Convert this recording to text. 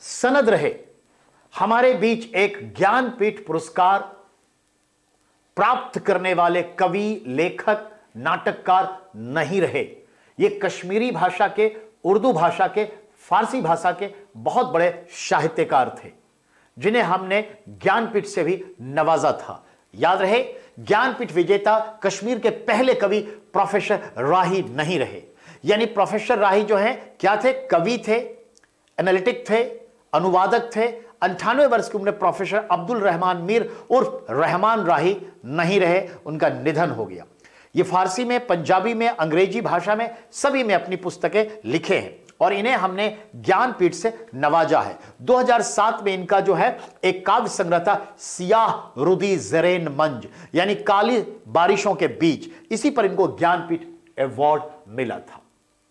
सनद रहे हमारे बीच एक ज्ञानपीठ पुरस्कार प्राप्त करने वाले कवि लेखक नाटककार नहीं रहे ये कश्मीरी भाषा के उर्दू भाषा के फारसी भाषा के बहुत बड़े साहित्यकार थे जिन्हें हमने ज्ञानपीठ से भी नवाजा था याद रहे ज्ञानपीठ विजेता कश्मीर के पहले कवि प्रोफेसर राही नहीं रहे यानी प्रोफेसर राही जो हैं क्या थे कवि थे एनालिटिक थे अनुवादक थे अंठानवे वर्ष की उम्र प्रोफेसर अब्दुल रहमान मीर उर्फ रहमान राही नहीं रहे उनका निधन हो गया ये फारसी में पंजाबी में अंग्रेजी भाषा में सभी में अपनी पुस्तकें लिखे हैं और इन्हें हमने ज्ञानपीठ से नवाजा है 2007 में इनका जो है एक काव्य संग्रह था सियाह रुदी जरेन मंज यानी काली बारिशों के बीच इसी पर इनको ज्ञानपीठ अवार्ड मिला था